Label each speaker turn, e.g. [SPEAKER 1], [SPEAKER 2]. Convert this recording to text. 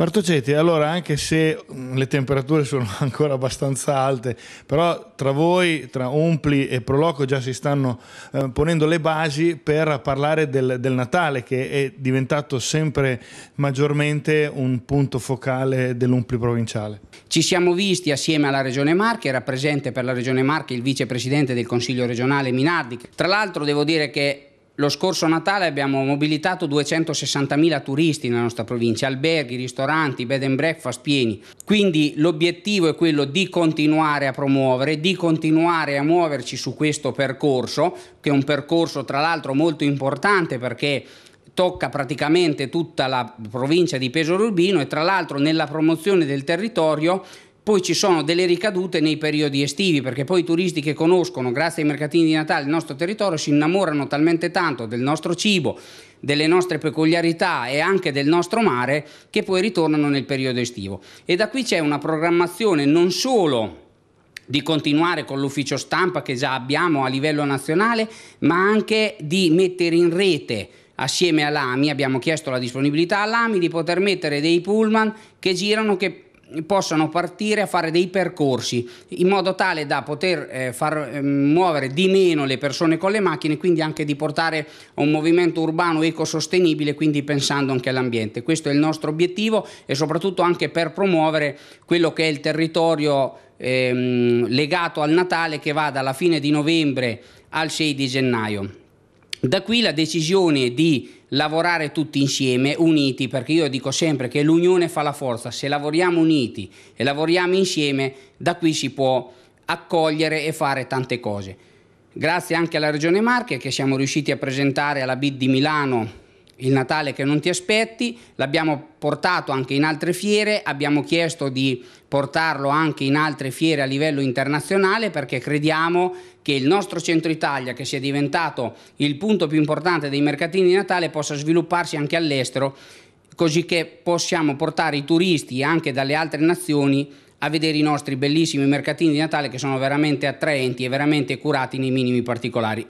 [SPEAKER 1] Partoceti, allora anche se le temperature sono ancora abbastanza alte, però tra voi, tra Umpli e Proloco già si stanno eh, ponendo le basi per parlare del, del, Natale che è diventato sempre maggiormente un punto focale dell'Umpli provinciale.
[SPEAKER 2] Ci siamo visti assieme alla Regione Marche, era presente per la Regione Marche il vicepresidente del Consiglio regionale Minardi. Tra l'altro devo dire che lo scorso Natale abbiamo mobilitato 260.000 turisti nella nostra provincia, alberghi, ristoranti, bed and breakfast pieni. Quindi l'obiettivo è quello di continuare a promuovere, di continuare a muoverci su questo percorso, che è un percorso tra l'altro molto importante perché tocca praticamente tutta la provincia di Pesaro Urbino e tra l'altro nella promozione del territorio poi ci sono delle ricadute nei periodi estivi, perché poi i turisti che conoscono, grazie ai mercatini di Natale, il nostro territorio si innamorano talmente tanto del nostro cibo, delle nostre peculiarità e anche del nostro mare, che poi ritornano nel periodo estivo. E da qui c'è una programmazione non solo di continuare con l'ufficio stampa che già abbiamo a livello nazionale, ma anche di mettere in rete assieme all'AMI, abbiamo chiesto la disponibilità all'AMI di poter mettere dei pullman che girano che possano partire a fare dei percorsi in modo tale da poter eh, far eh, muovere di meno le persone con le macchine, quindi anche di portare a un movimento urbano ecosostenibile, quindi pensando anche all'ambiente. Questo è il nostro obiettivo e soprattutto anche per promuovere quello che è il territorio ehm, legato al Natale che va dalla fine di novembre al 6 di gennaio. Da qui la decisione di lavorare tutti insieme, uniti, perché io dico sempre che l'unione fa la forza, se lavoriamo uniti e lavoriamo insieme, da qui si può accogliere e fare tante cose. Grazie anche alla Regione Marche che siamo riusciti a presentare alla BID di Milano il Natale che non ti aspetti, l'abbiamo portato anche in altre fiere, abbiamo chiesto di portarlo anche in altre fiere a livello internazionale perché crediamo che il nostro centro Italia, che sia diventato il punto più importante dei mercatini di Natale, possa svilupparsi anche all'estero, così che possiamo portare i turisti anche dalle altre nazioni a vedere i nostri bellissimi mercatini di Natale che sono veramente attraenti e veramente curati nei minimi particolari.